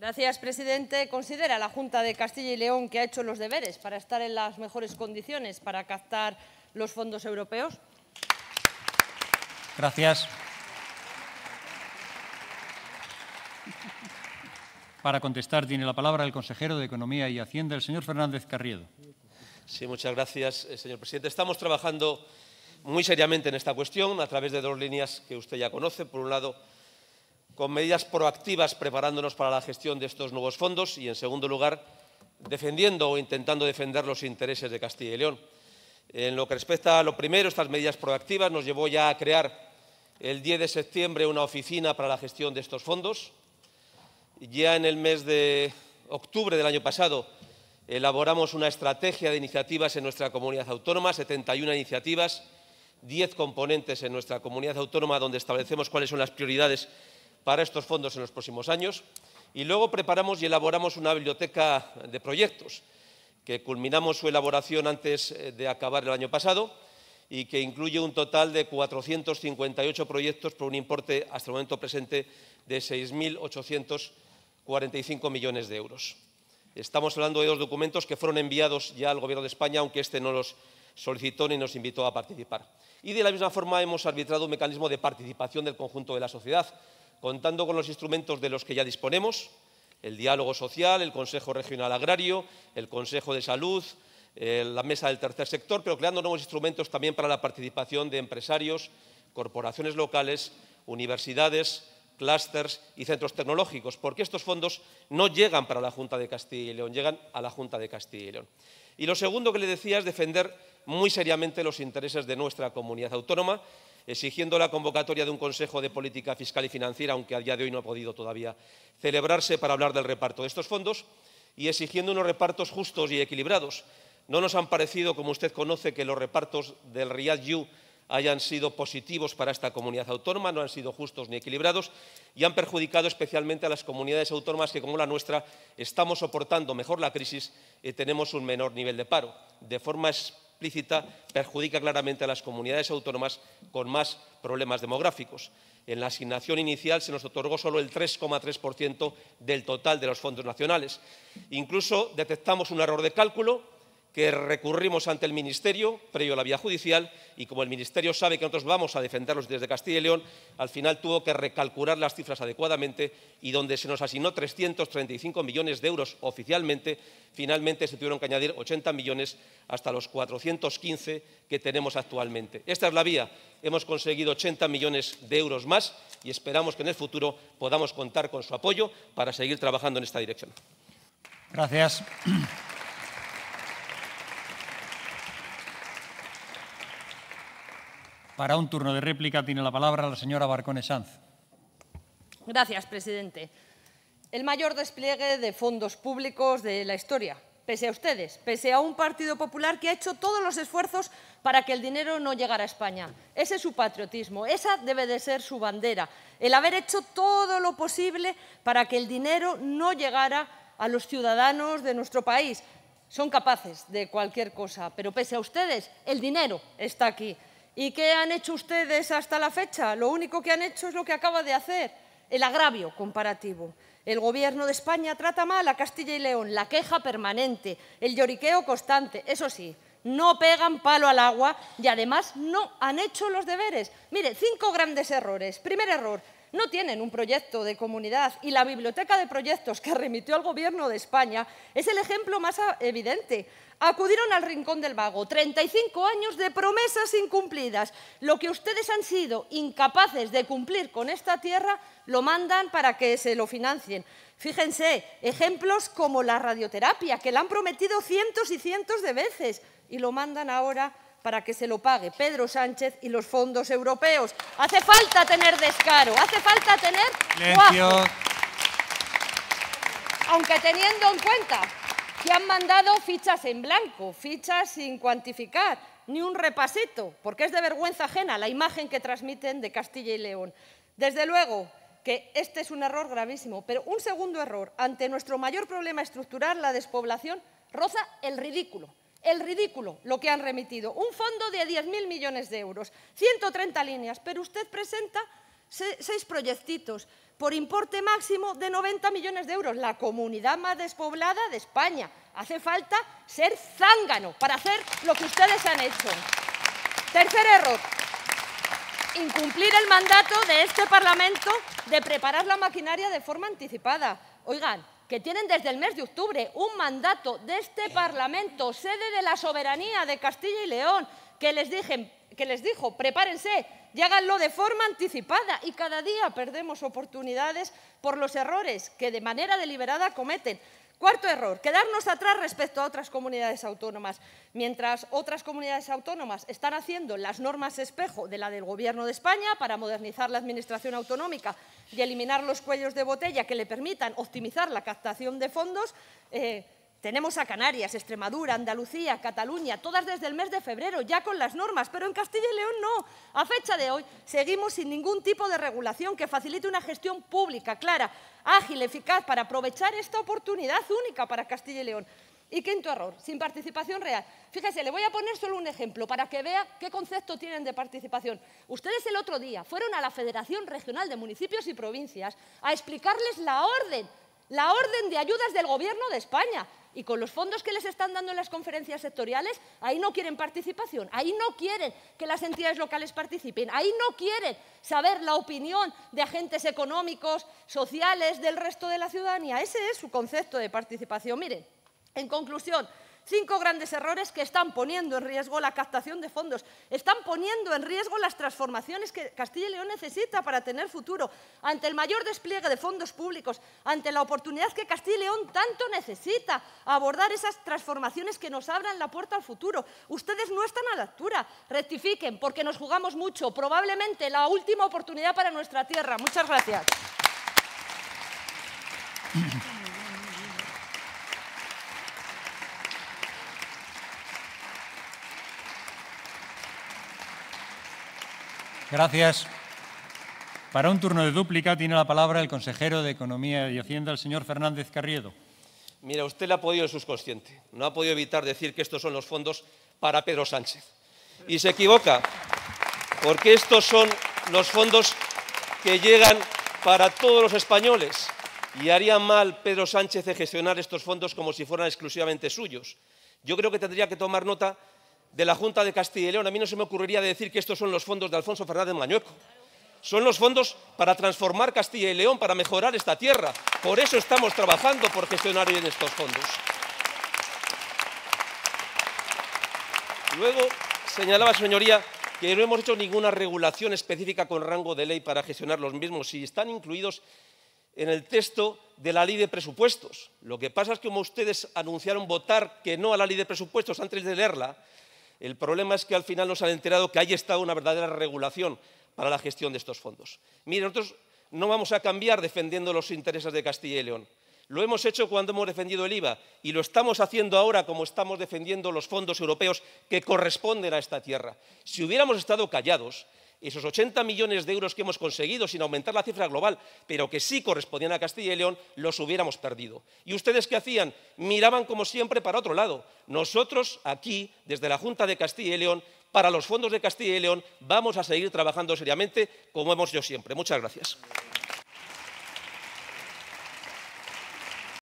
Gracias, presidente. ¿Considera la Junta de Castilla y León que ha hecho los deberes para estar en las mejores condiciones para captar los fondos europeos? Gracias. Para contestar tiene la palabra el consejero de Economía y Hacienda, el señor Fernández Carriedo. Sí, muchas gracias, eh, señor presidente. Estamos trabajando muy seriamente en esta cuestión a través de dos líneas que usted ya conoce. Por un lado, con medidas proactivas preparándonos para la gestión de estos nuevos fondos y, en segundo lugar, defendiendo o intentando defender los intereses de Castilla y León. En lo que respecta a lo primero, estas medidas proactivas nos llevó ya a crear el 10 de septiembre una oficina para la gestión de estos fondos. Ya en el mes de octubre del año pasado elaboramos una estrategia de iniciativas en nuestra comunidad autónoma, 71 iniciativas, 10 componentes en nuestra comunidad autónoma donde establecemos cuáles son las prioridades para estos fondos en los próximos años. Y luego preparamos y elaboramos una biblioteca de proyectos, que culminamos su elaboración antes eh, de acabar el año pasado y que incluye un total de 458 proyectos por un importe hasta el momento presente de 6.845 millones de euros. Estamos hablando de dos documentos que fueron enviados ya al Gobierno de España, aunque este no los solicitó ni nos invitó a participar. Y de la misma forma hemos arbitrado un mecanismo de participación del conjunto de la sociedad, contando con los instrumentos de los que ya disponemos, el diálogo social, el Consejo Regional Agrario, el Consejo de Salud, eh, la Mesa del Tercer Sector, pero creando nuevos instrumentos también para la participación de empresarios, corporaciones locales, universidades, clústeres y centros tecnológicos, porque estos fondos no llegan para la Junta de Castilla y León, llegan a la Junta de Castilla y León. Y lo segundo que le decía es defender muy seriamente los intereses de nuestra comunidad autónoma exigiendo la convocatoria de un Consejo de Política Fiscal y Financiera, aunque a día de hoy no ha podido todavía celebrarse para hablar del reparto de estos fondos, y exigiendo unos repartos justos y equilibrados. No nos han parecido, como usted conoce, que los repartos del Riyadh You hayan sido positivos para esta comunidad autónoma, no han sido justos ni equilibrados y han perjudicado especialmente a las comunidades autónomas que, como la nuestra, estamos soportando mejor la crisis y tenemos un menor nivel de paro. De forma explícita perjudica claramente a las comunidades autónomas con más problemas demográficos. En la asignación inicial se nos otorgó solo el 3,3% del total de los fondos nacionales. Incluso detectamos un error de cálculo que recurrimos ante el Ministerio, previo a la vía judicial, y como el Ministerio sabe que nosotros vamos a defenderlos desde Castilla y León, al final tuvo que recalcular las cifras adecuadamente y donde se nos asignó 335 millones de euros oficialmente, finalmente se tuvieron que añadir 80 millones hasta los 415 que tenemos actualmente. Esta es la vía. Hemos conseguido 80 millones de euros más y esperamos que en el futuro podamos contar con su apoyo para seguir trabajando en esta dirección. Gracias. Para un turno de réplica tiene la palabra la señora Barcone Sanz. Gracias, presidente. El mayor despliegue de fondos públicos de la historia, pese a ustedes, pese a un Partido Popular que ha hecho todos los esfuerzos para que el dinero no llegara a España. Ese es su patriotismo, esa debe de ser su bandera, el haber hecho todo lo posible para que el dinero no llegara a los ciudadanos de nuestro país. Son capaces de cualquier cosa, pero pese a ustedes, el dinero está aquí. ¿Y qué han hecho ustedes hasta la fecha? Lo único que han hecho es lo que acaba de hacer, el agravio comparativo. El Gobierno de España trata mal a Castilla y León, la queja permanente, el lloriqueo constante. Eso sí, no pegan palo al agua y además no han hecho los deberes. Mire, cinco grandes errores. Primer error, no tienen un proyecto de comunidad y la biblioteca de proyectos que remitió al Gobierno de España es el ejemplo más evidente. Acudieron al rincón del vago, 35 años de promesas incumplidas. Lo que ustedes han sido incapaces de cumplir con esta tierra lo mandan para que se lo financien. Fíjense, ejemplos como la radioterapia, que la han prometido cientos y cientos de veces y lo mandan ahora para que se lo pague Pedro Sánchez y los fondos europeos. Hace falta tener descaro, hace falta tener Aunque teniendo en cuenta que han mandado fichas en blanco, fichas sin cuantificar, ni un repasito, porque es de vergüenza ajena la imagen que transmiten de Castilla y León. Desde luego que este es un error gravísimo, pero un segundo error, ante nuestro mayor problema estructural, la despoblación, roza el ridículo. El ridículo, lo que han remitido. Un fondo de 10.000 millones de euros, 130 líneas, pero usted presenta seis proyectitos por importe máximo de 90 millones de euros. La comunidad más despoblada de España. Hace falta ser zángano para hacer lo que ustedes han hecho. Tercer error, incumplir el mandato de este Parlamento de preparar la maquinaria de forma anticipada. Oigan, que tienen desde el mes de octubre un mandato de este Parlamento, sede de la soberanía de Castilla y León, que les, dije, que les dijo, prepárense y háganlo de forma anticipada. Y cada día perdemos oportunidades por los errores que de manera deliberada cometen. Cuarto error, quedarnos atrás respecto a otras comunidades autónomas. Mientras otras comunidades autónomas están haciendo las normas espejo de la del Gobierno de España para modernizar la administración autonómica y eliminar los cuellos de botella que le permitan optimizar la captación de fondos, eh, tenemos a Canarias, Extremadura, Andalucía, Cataluña, todas desde el mes de febrero, ya con las normas, pero en Castilla y León no. A fecha de hoy seguimos sin ningún tipo de regulación que facilite una gestión pública, clara, ágil, eficaz, para aprovechar esta oportunidad única para Castilla y León. Y quinto error, sin participación real. Fíjese, le voy a poner solo un ejemplo para que vea qué concepto tienen de participación. Ustedes el otro día fueron a la Federación Regional de Municipios y Provincias a explicarles la orden la orden de ayudas del Gobierno de España. Y con los fondos que les están dando en las conferencias sectoriales, ahí no quieren participación, ahí no quieren que las entidades locales participen, ahí no quieren saber la opinión de agentes económicos, sociales, del resto de la ciudadanía. Ese es su concepto de participación. Miren, en conclusión, Cinco grandes errores que están poniendo en riesgo la captación de fondos, están poniendo en riesgo las transformaciones que Castilla y León necesita para tener futuro, ante el mayor despliegue de fondos públicos, ante la oportunidad que Castilla y León tanto necesita abordar esas transformaciones que nos abran la puerta al futuro. Ustedes no están a la altura, rectifiquen, porque nos jugamos mucho, probablemente la última oportunidad para nuestra tierra. Muchas gracias. Gracias. Para un turno de dúplica tiene la palabra el consejero de Economía y Hacienda, el señor Fernández Carriedo. Mira, usted le ha podido en subconsciente. No ha podido evitar decir que estos son los fondos para Pedro Sánchez. Y se equivoca, porque estos son los fondos que llegan para todos los españoles. Y haría mal Pedro Sánchez de gestionar estos fondos como si fueran exclusivamente suyos. Yo creo que tendría que tomar nota de la Junta de Castilla y León, a mí no se me ocurriría decir que estos son los fondos de Alfonso Fernández Mañueco. Son los fondos para transformar Castilla y León, para mejorar esta tierra. Por eso estamos trabajando por gestionar bien estos fondos. Luego señalaba, señoría, que no hemos hecho ninguna regulación específica con rango de ley para gestionar los mismos y están incluidos en el texto de la ley de presupuestos. Lo que pasa es que como ustedes anunciaron votar que no a la ley de presupuestos antes de leerla, el problema es que al final nos han enterado que hay estado una verdadera regulación para la gestión de estos fondos. Mire, nosotros no vamos a cambiar defendiendo los intereses de Castilla y León. Lo hemos hecho cuando hemos defendido el IVA y lo estamos haciendo ahora como estamos defendiendo los fondos europeos que corresponden a esta tierra. Si hubiéramos estado callados, esos 80 millones de euros que hemos conseguido sin aumentar la cifra global, pero que sí correspondían a Castilla y León, los hubiéramos perdido. ¿Y ustedes qué hacían? Miraban como siempre para otro lado. Nosotros aquí, desde la Junta de Castilla y León, para los fondos de Castilla y León, vamos a seguir trabajando seriamente como hemos yo siempre. Muchas gracias.